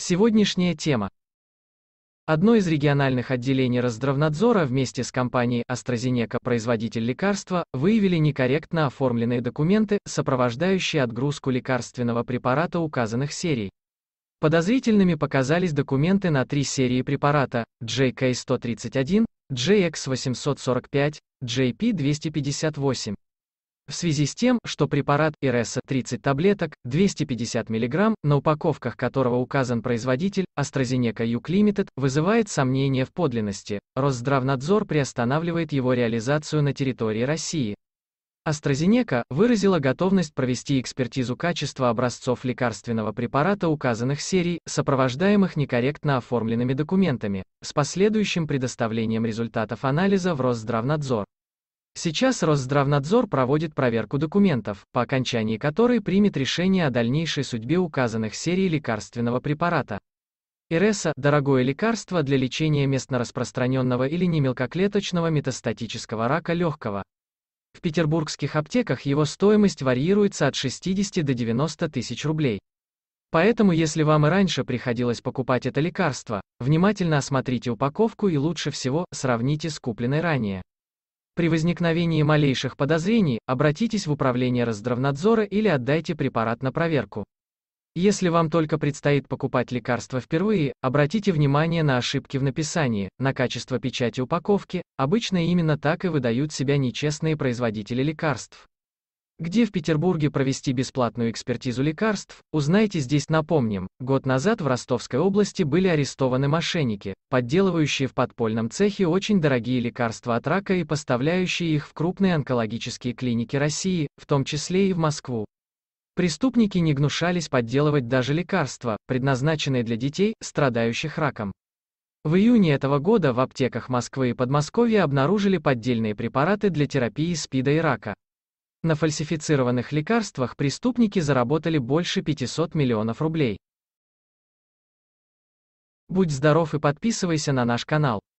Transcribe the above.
Сегодняшняя тема. Одно из региональных отделений Росздравнадзора вместе с компанией AstraZeneca, производитель лекарства, выявили некорректно оформленные документы, сопровождающие отгрузку лекарственного препарата указанных серий. Подозрительными показались документы на три серии препарата JK131, JX845, JP258. В связи с тем, что препарат ИРЕСа 30 таблеток, 250 мг, на упаковках которого указан производитель, AstraZeneca UK Limited, вызывает сомнения в подлинности, Росздравнадзор приостанавливает его реализацию на территории России. AstraZeneca выразила готовность провести экспертизу качества образцов лекарственного препарата указанных серий, сопровождаемых некорректно оформленными документами, с последующим предоставлением результатов анализа в Росздравнадзор. Сейчас Росздравнадзор проводит проверку документов, по окончании которой примет решение о дальнейшей судьбе указанных серий лекарственного препарата. Иреса – дорогое лекарство для лечения местно распространенного или немелкоклеточного метастатического рака легкого. В петербургских аптеках его стоимость варьируется от 60 до 90 тысяч рублей. Поэтому если вам и раньше приходилось покупать это лекарство, внимательно осмотрите упаковку и лучше всего сравните с купленной ранее. При возникновении малейших подозрений обратитесь в управление Раздравнадзора или отдайте препарат на проверку. Если вам только предстоит покупать лекарства впервые, обратите внимание на ошибки в написании, на качество печати упаковки, обычно именно так и выдают себя нечестные производители лекарств. Где в Петербурге провести бесплатную экспертизу лекарств, узнайте здесь. Напомним, год назад в Ростовской области были арестованы мошенники, подделывающие в подпольном цехе очень дорогие лекарства от рака и поставляющие их в крупные онкологические клиники России, в том числе и в Москву. Преступники не гнушались подделывать даже лекарства, предназначенные для детей, страдающих раком. В июне этого года в аптеках Москвы и Подмосковья обнаружили поддельные препараты для терапии СПИДа и рака. На фальсифицированных лекарствах преступники заработали больше 500 миллионов рублей. Будь здоров и подписывайся на наш канал.